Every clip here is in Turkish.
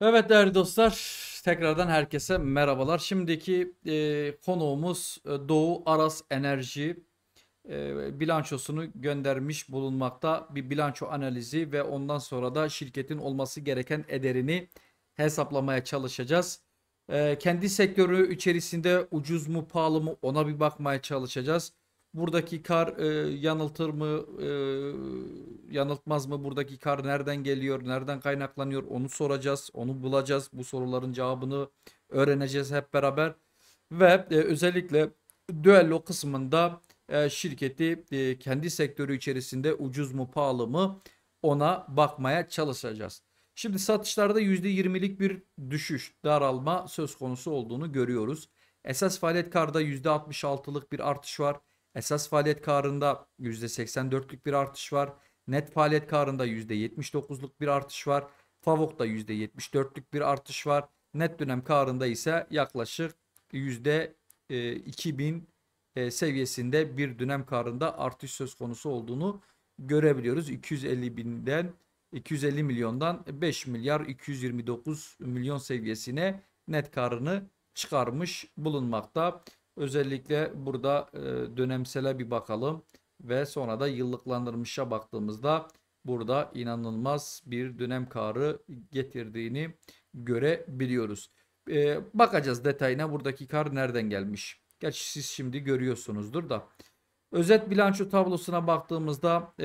Evet değerli dostlar tekrardan herkese merhabalar. Şimdiki e, konuğumuz e, Doğu Aras Enerji e, bilançosunu göndermiş bulunmakta. Bir bilanço analizi ve ondan sonra da şirketin olması gereken ederini hesaplamaya çalışacağız. E, kendi sektörü içerisinde ucuz mu pahalı mı ona bir bakmaya çalışacağız. Buradaki kar e, yanıltır mı, e, yanıltmaz mı? Buradaki kar nereden geliyor, nereden kaynaklanıyor? Onu soracağız, onu bulacağız. Bu soruların cevabını öğreneceğiz hep beraber. Ve e, özellikle düello kısmında e, şirketi e, kendi sektörü içerisinde ucuz mu, pahalı mı ona bakmaya çalışacağız. Şimdi satışlarda %20'lik bir düşüş, daralma söz konusu olduğunu görüyoruz. Esas faaliyet karda %66'lık bir artış var. Esas faaliyet karında %84'lük bir artış var. Net faaliyet karında %79'luk bir artış var. Favok'ta %74'lük bir artış var. Net dönem karında ise yaklaşık %2000 e, seviyesinde bir dönem karında artış söz konusu olduğunu görebiliyoruz. 250 binden 250 milyondan 5 milyar 229 milyon seviyesine net karını çıkarmış bulunmakta. Özellikle burada e, dönemsele bir bakalım ve sonra da yıllıklandırmışa baktığımızda burada inanılmaz bir dönem karı getirdiğini görebiliyoruz. E, bakacağız detayına buradaki kar nereden gelmiş. Gerçi siz şimdi görüyorsunuzdur da. Özet bilanço tablosuna baktığımızda e,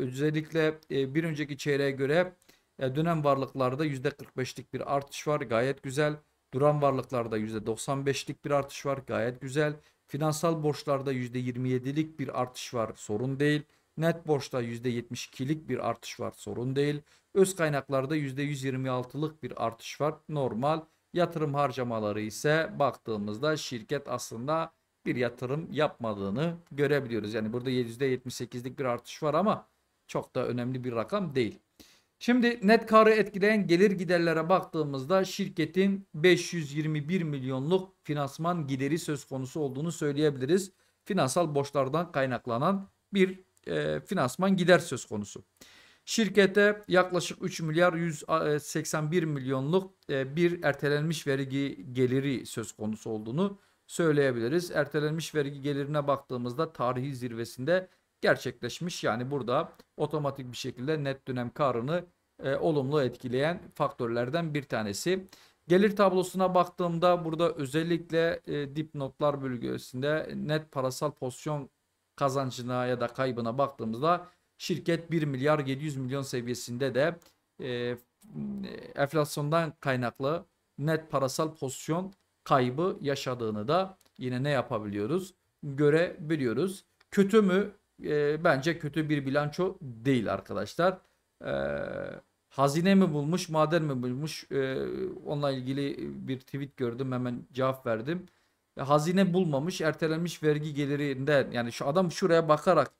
özellikle e, bir önceki çeyreğe göre e, dönem varlıklarda %45'lik bir artış var. Gayet güzel. Duran varlıklarda %95'lik bir artış var gayet güzel. Finansal borçlarda %27'lik bir artış var sorun değil. Net borçta %72'lik bir artış var sorun değil. Öz kaynaklarda %126'lık bir artış var normal. Yatırım harcamaları ise baktığımızda şirket aslında bir yatırım yapmadığını görebiliyoruz. Yani burada %78'lik bir artış var ama çok da önemli bir rakam değil. Şimdi net karı etkileyen gelir giderlere baktığımızda şirketin 521 milyonluk finansman gideri söz konusu olduğunu söyleyebiliriz. Finansal borçlardan kaynaklanan bir e, finansman gider söz konusu. Şirkete yaklaşık 3 milyar 181 e, milyonluk e, bir ertelenmiş vergi geliri söz konusu olduğunu söyleyebiliriz. Ertelenmiş vergi gelirine baktığımızda tarihi zirvesinde gerçekleşmiş. Yani burada otomatik bir şekilde net dönem karını e, olumlu etkileyen faktörlerden bir tanesi. Gelir tablosuna baktığımda burada özellikle e, dipnotlar bölgesinde net parasal pozisyon kazancına ya da kaybına baktığımızda şirket 1 milyar 700 milyon seviyesinde de e, e, enflasyondan kaynaklı net parasal pozisyon kaybı yaşadığını da yine ne yapabiliyoruz görebiliyoruz. Kötü mü? e, bence kötü bir bilanço değil arkadaşlar. E, hazine mi bulmuş, maden mi bulmuş? E, onunla ilgili bir tweet gördüm hemen cevap verdim. E, hazine bulmamış, ertelenmiş vergi gelirinde yani şu adam şuraya bakarak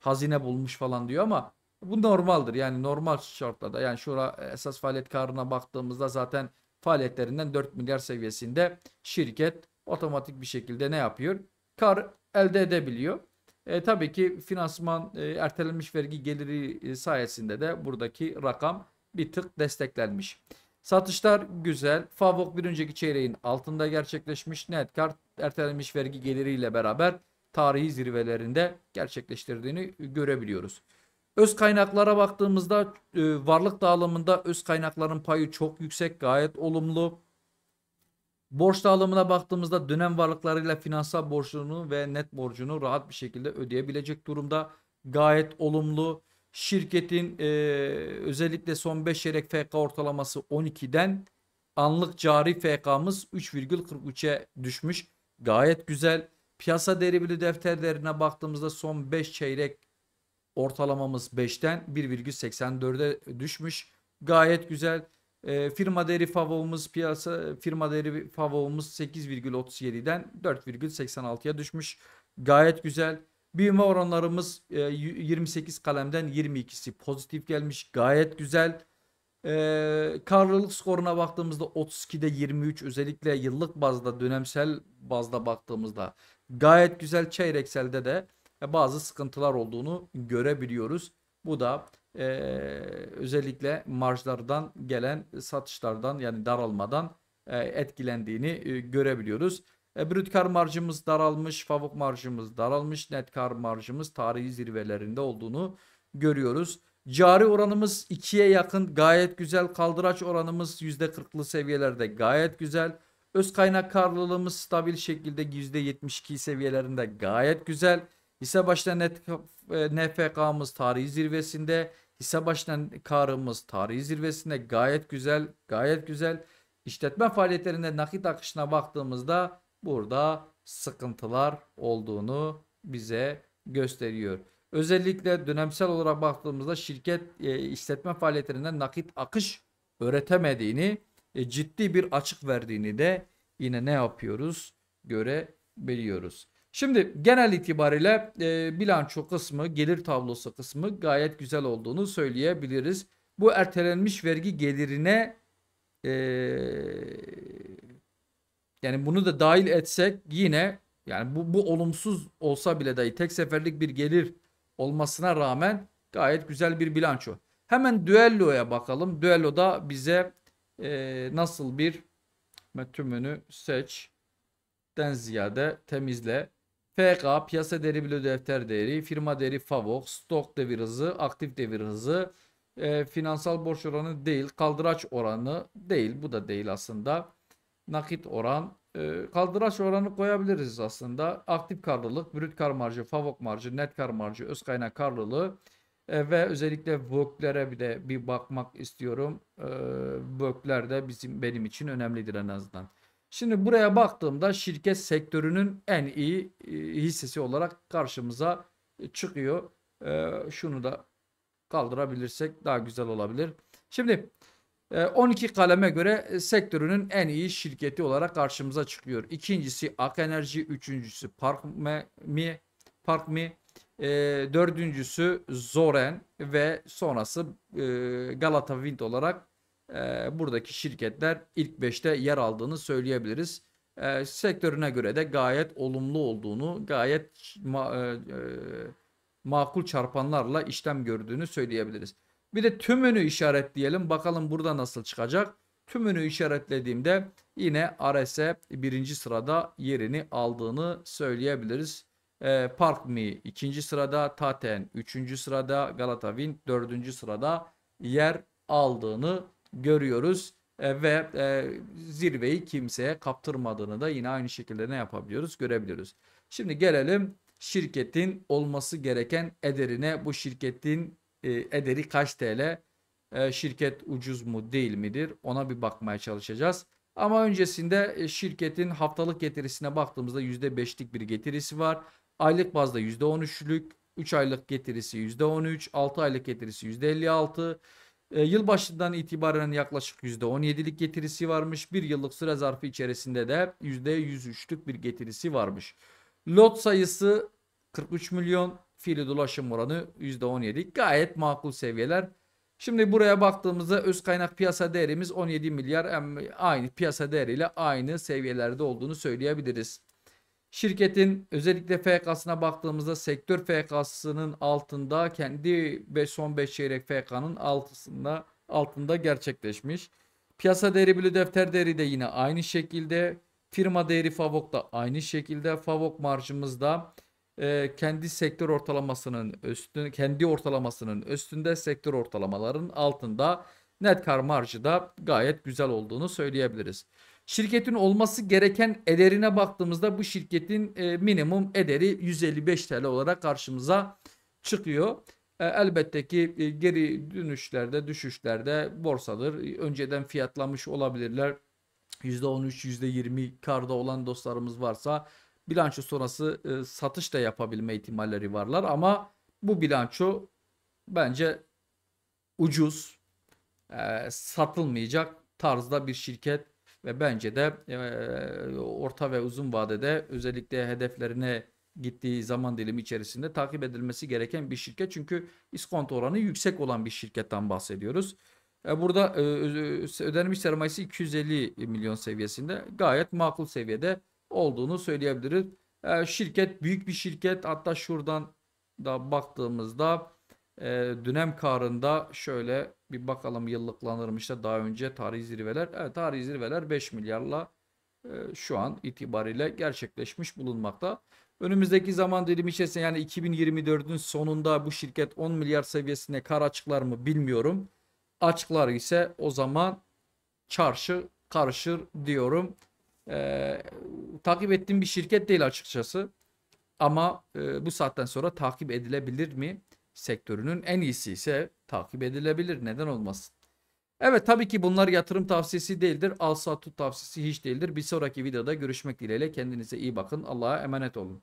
hazine bulmuş falan diyor ama bu normaldir. Yani normal şartlarda yani şura esas faaliyet karına baktığımızda zaten faaliyetlerinden 4 milyar seviyesinde şirket otomatik bir şekilde ne yapıyor? Kar elde edebiliyor. E, tabii ki finansman e, ertelenmiş vergi geliri e, sayesinde de buradaki rakam bir tık desteklenmiş. Satışlar güzel. Favok bir önceki çeyreğin altında gerçekleşmiş. Net kar ertelenmiş vergi geliriyle beraber tarihi zirvelerinde gerçekleştirdiğini görebiliyoruz. Öz kaynaklara baktığımızda e, varlık dağılımında öz kaynakların payı çok yüksek, gayet olumlu. Borç dağılımına baktığımızda dönem varlıklarıyla finansal borcunu ve net borcunu rahat bir şekilde ödeyebilecek durumda. Gayet olumlu. Şirketin e, özellikle son 5 çeyrek FK ortalaması 12'den anlık cari FK'mız 3,43'e düşmüş. Gayet güzel. Piyasa derimli defterlerine baktığımızda son 5 çeyrek ortalamamız 5'ten 1,84'e düşmüş. Gayet güzel. E, firma değeri favomuz piyasa firma değeri favomuz 8,37'den 4,86'ya düşmüş. Gayet güzel. Büyüme oranlarımız e, 28 kalemden 22'si pozitif gelmiş. Gayet güzel. E, karlılık skoruna baktığımızda 32'de 23 özellikle yıllık bazda dönemsel bazda baktığımızda gayet güzel çeyrekselde de bazı sıkıntılar olduğunu görebiliyoruz. Bu da e, özellikle marjlardan gelen satışlardan yani daralmadan e, etkilendiğini e, görebiliyoruz. E, brüt kar marjımız daralmış, fabuk marjımız daralmış, net kar marjımız tarihi zirvelerinde olduğunu görüyoruz. Cari oranımız 2'ye yakın gayet güzel. Kaldıraç oranımız %40'lı seviyelerde gayet güzel. Öz kaynak karlılığımız stabil şekilde %72 seviyelerinde gayet güzel. Hisse başına net e, NFK'mız tarihi zirvesinde. Hisse başına karımız tarihi zirvesinde gayet güzel, gayet güzel. İşletme faaliyetlerinde nakit akışına baktığımızda burada sıkıntılar olduğunu bize gösteriyor. Özellikle dönemsel olarak baktığımızda şirket e, işletme faaliyetlerinde nakit akış öğretemediğini, e, ciddi bir açık verdiğini de yine ne yapıyoruz görebiliyoruz. Şimdi genel itibariyle e, bilanço kısmı, gelir tablosu kısmı gayet güzel olduğunu söyleyebiliriz. Bu ertelenmiş vergi gelirine e, yani bunu da dahil etsek yine yani bu, bu olumsuz olsa bile dahi tek seferlik bir gelir olmasına rağmen gayet güzel bir bilanço. Hemen düelloya bakalım. Düelloda bize e, nasıl bir tümünü seç den ziyade temizle FK piyasa değeri bile defter değeri, firma değeri favok, stok devir hızı, aktif devir hızı, e, finansal borç oranı değil, kaldıraç oranı değil. Bu da değil aslında. Nakit oran, e, kaldıraç oranı koyabiliriz aslında. Aktif karlılık, brüt kar marjı, favok marjı, net kar marjı, öz kaynak karlılığı e, ve özellikle worklere bir de bir bakmak istiyorum. E, workler de bizim benim için önemlidir en azından. Şimdi buraya baktığımda şirket sektörünün en iyi e, hissesi olarak karşımıza e, çıkıyor. E, şunu da kaldırabilirsek daha güzel olabilir. Şimdi 12 kaleme göre sektörünün en iyi şirketi olarak karşımıza çıkıyor. İkincisi Ak Enerji, üçüncüsü Parkmi, Parkmi, e, dördüncüsü Zoren ve sonrası Galata Wind olarak e, buradaki şirketler ilk 5'te yer aldığını söyleyebiliriz. E, sektörüne göre de gayet olumlu olduğunu, gayet ma, e, e, makul çarpanlarla işlem gördüğünü söyleyebiliriz. Bir de tümünü işaretleyelim. Bakalım burada nasıl çıkacak. Tümünü işaretlediğimde yine RS e birinci sırada yerini aldığını söyleyebiliriz. E, Park ikinci sırada, Taten üçüncü sırada, Galata Wind dördüncü sırada yer aldığını görüyoruz e, ve e, zirveyi kimseye kaptırmadığını da yine aynı şekilde ne yapabiliyoruz görebiliyoruz. Şimdi gelelim şirketin olması gereken ederine bu şirketin e, ederi kaç TL şirket ucuz mu değil midir ona bir bakmaya çalışacağız. Ama öncesinde şirketin haftalık getirisine baktığımızda %5'lik bir getirisi var. Aylık bazda %13'lük, 3 aylık getirisi %13, 6 aylık getirisi %56, e, yılbaşından itibaren yaklaşık %17'lik getirisi varmış. Bir yıllık süre zarfı içerisinde de %103'lük bir getirisi varmış. Lot sayısı 43 milyon. Fiili dolaşım oranı %17. Gayet makul seviyeler. Şimdi buraya baktığımızda öz kaynak piyasa değerimiz 17 milyar aynı piyasa değeriyle aynı seviyelerde olduğunu söyleyebiliriz. Şirketin özellikle FK'sına baktığımızda sektör FK'sının altında kendi ve son 5 çeyrek FK'nın altında, altında gerçekleşmiş. Piyasa değeri bölü defter değeri de yine aynı şekilde. Firma değeri Favok da aynı şekilde. Favok marjımızda e, kendi sektör ortalamasının üstünde, kendi ortalamasının üstünde sektör ortalamaların altında net kar marjı da gayet güzel olduğunu söyleyebiliriz. Şirketin olması gereken ederine baktığımızda bu şirketin e, minimum ederi 155 TL olarak karşımıza çıkıyor. E, elbette ki e, geri dönüşlerde, düşüşlerde borsadır. Önceden fiyatlamış olabilirler. %13, %20 karda olan dostlarımız varsa bilanço sonrası e, satış da yapabilme ihtimalleri varlar. Ama bu bilanço bence ucuz, satılmayacak tarzda bir şirket ve bence de e, orta ve uzun vadede özellikle hedeflerine gittiği zaman dilimi içerisinde takip edilmesi gereken bir şirket. Çünkü iskonto oranı yüksek olan bir şirketten bahsediyoruz. E, burada e, e, ödenmiş sermayesi 250 milyon seviyesinde gayet makul seviyede olduğunu söyleyebiliriz. Şirket büyük bir şirket hatta şuradan da baktığımızda e, dönem karında şöyle bir bakalım yıllıklanırmış da daha önce tarihi zirveler. Evet tarihi zirveler 5 milyarla e, şu an itibariyle gerçekleşmiş bulunmakta. Önümüzdeki zaman dilimi içerisinde yani 2024'ün sonunda bu şirket 10 milyar seviyesine kar açıklar mı bilmiyorum. Açıklar ise o zaman çarşı karışır diyorum. Ee, takip ettiğim bir şirket değil açıkçası. Ama e, bu saatten sonra takip edilebilir mi? sektörünün en iyisi ise takip edilebilir. Neden olmasın? Evet tabii ki bunlar yatırım tavsiyesi değildir. Al sat tut tavsiyesi hiç değildir. Bir sonraki videoda görüşmek dileğiyle. Kendinize iyi bakın. Allah'a emanet olun.